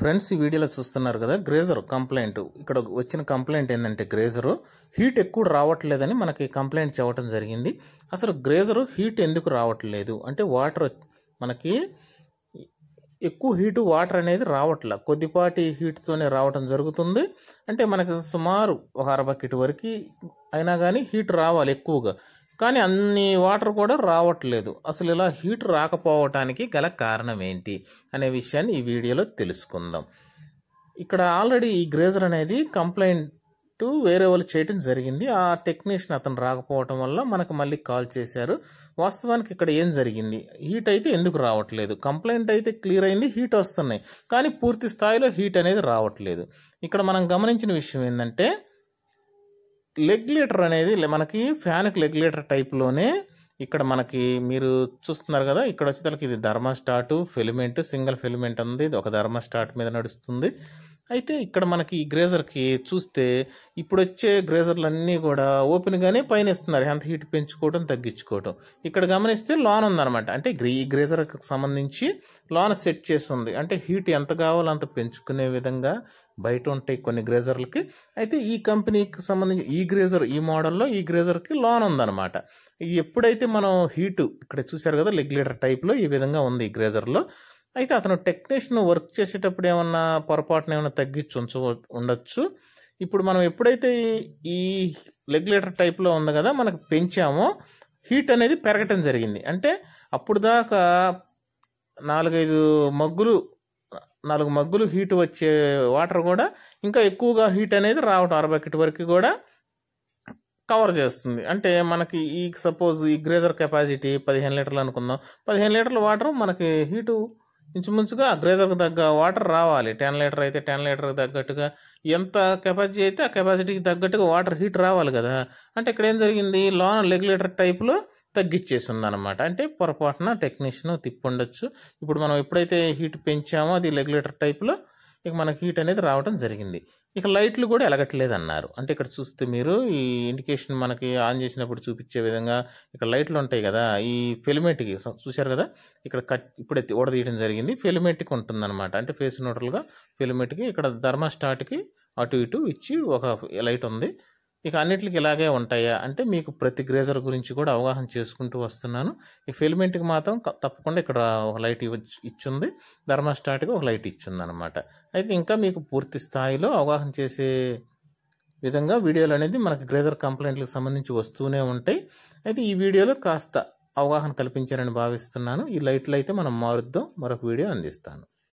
friends ఈ వీడియోలో చూస్తున్నారు కదా గ్రేజర్ కంప్లైంట్ ఇక్కడ వచ్చిన కంప్లైంట్ ఏంటంటే గ్రేజరు హీట్ ఎక్కువ రావట్లేదని మనకి కంప్లైంట్ చెప్పడం జరిగింది అసలు గ్రేజరు హీట్ ఎందుకు రావట్లేదు అంటే వాటర్ మనకి ఎక్కువ హీటు వాటర్ అనేది రావట్లే కొద్దిపాటి హీట్తోనే రావటం జరుగుతుంది అంటే మనకి సుమారు ఒక బకెట్ వరకు అయినా కానీ హీట్ రావాలి ఎక్కువగా కానీ అన్ని వాటర్ కూడా రావట్లేదు అసలు ఇలా హీట్ రాకపోవటానికి గల కారణం ఏంటి అనే విషయాన్ని ఈ వీడియోలో తెలుసుకుందాం ఇక్కడ ఆల్రెడీ ఈ గ్రేజర్ అనేది కంప్లైంట్ వేరే వాళ్ళు చేయటం జరిగింది ఆ టెక్నీషియన్ అతను రాకపోవటం వల్ల మనకు మళ్ళీ కాల్ చేశారు వాస్తవానికి ఇక్కడ ఏం జరిగింది హీట్ అయితే ఎందుకు రావట్లేదు కంప్లైంట్ అయితే క్లియర్ అయింది హీట్ వస్తున్నాయి కానీ పూర్తి స్థాయిలో హీట్ అనేది రావట్లేదు ఇక్కడ మనం గమనించిన విషయం ఏంటంటే లెగ్యులేటర్ అనేది మనకి ఫ్యాన్కి లెగ్యులేటర్ టైప్లోనే ఇక్కడ మనకి మీరు చూస్తున్నారు కదా ఇక్కడ వచ్చేసరికి ఇది ధర్మాస్టాట్ ఫిలిమెంట్ సింగిల్ ఫిలిమెంట్ ఉంది ఇది ఒక ధర్మస్టాట్ మీద నడుస్తుంది అయితే ఇక్కడ మనకి ఈ గ్రేజర్కి చూస్తే ఇప్పుడు వచ్చే గ్రేజర్లు అన్నీ కూడా ఓపెన్గానే పైన ఇస్తున్నారు ఎంత హీట్ పెంచుకోవడం తగ్గించుకోవడం ఇక్కడ గమనిస్తే లోన్ ఉందన్నమాట అంటే ఈ గ్రేజర్కి సంబంధించి లోన్ సెట్ చేసి ఉంది అంటే హీట్ ఎంత కావాలో అంత పెంచుకునే విధంగా బయట ఉంటాయి కొన్ని గ్రేజర్లకి అయితే ఈ కంపెనీకి సంబంధించి ఈ గ్రేజర్ ఈ మోడల్లో ఈ గ్రేజర్కి లోన్ ఉందన్నమాట ఎప్పుడైతే మనం హీటు ఇక్కడ చూశారు కదా రెగ్యులేటర్ టైప్లో ఈ విధంగా ఉంది ఈ గ్రేజర్లో అయితే అతను టెక్నీషియన్ వర్క్ చేసేటప్పుడు ఏమన్నా పొరపాటున ఏమైనా తగ్గించి ఉంచ ఉండొచ్చు ఇప్పుడు మనం ఎప్పుడైతే ఈ రెగ్యులేటర్ టైప్లో ఉంది కదా మనకు పెంచామో హీట్ అనేది పెరగటం జరిగింది అంటే అప్పుడు దాకా నాలుగైదు మగ్గులు నాలుగు మగ్గులు హీట్ వచ్చే వాటర్ కూడా ఇంకా ఎక్కువగా హీట్ అనేది రావటం అరబకెట్ వరకు కూడా కవర్ చేస్తుంది అంటే మనకి ఈ సపోజ్ ఈ గ్రేజర్ కెపాసిటీ పదిహేను లీటర్లు అనుకుందాం పదిహేను లీటర్ల వాటర్ మనకి హీటు ఇంచుమించుగా ఆ గ్రేజర్కి తగ్గ వాటర్ రావాలి టెన్ లీటర్ అయితే టెన్ లీటర్కి తగ్గట్టుగా ఎంత కెపాసిటీ అయితే ఆ కెపాసిటీకి తగ్గట్టుగా వాటర్ హీట్ రావాలి కదా అంటే ఇక్కడ ఏం జరిగింది లోన రెగ్యులేటర్ టైప్లో తగ్గిచ్చేసి ఉందన్నమాట అంటే పొరపాటున టెక్నీషియన్ ఉండొచ్చు ఇప్పుడు మనం ఎప్పుడైతే హీట్ పెంచామో అది రెగ్యులేటర్ టైప్లో ఇక మనకి హీట్ అనేది రావడం జరిగింది ఇక లైట్లు కూడా ఎలగట్లేదు అన్నారు అంటే ఇక్కడ చూస్తే మీరు ఈ ఇండికేషన్ మనకి ఆన్ చేసినప్పుడు చూపించే విధంగా ఇక్కడ లైట్లు ఉంటాయి కదా ఈ ఫెలిమెంట్కి చూశారు కదా ఇక్కడ కట్ ఇప్పుడైతే ఓడదీయడం జరిగింది ఉంటుంది ఉంటుందన్నమాట అంటే ఫేస్ న్యూట్రల్గా ఫిలిమెంట్కి ఇక్కడ ధర్మాస్టాట్కి అటు ఇటు ఇచ్చి ఒక లైట్ ఉంది ఇక అన్నిటికి ఇలాగే ఉంటాయా అంటే మీకు ప్రతి గ్రేజర్ గురించి కూడా అవగాహన చేసుకుంటూ వస్తున్నాను ఈ ఫిలిమెంట్కి మాత్రం తప్పకుండా ఇక్కడ ఒక లైట్ ఇచ్చింది ధర్మస్టాట్కి ఒక లైట్ ఇచ్చింది అనమాట అయితే ఇంకా మీకు పూర్తి స్థాయిలో అవగాహన చేసే విధంగా వీడియోలు అనేది మనకు గ్రేజర్ కంప్లైంట్లకు సంబంధించి వస్తూనే ఉంటాయి అయితే ఈ వీడియోలో కాస్త అవగాహన కల్పించారని భావిస్తున్నాను ఈ లైట్లు అయితే మనం మారుద్దాం మరొక వీడియో అందిస్తాను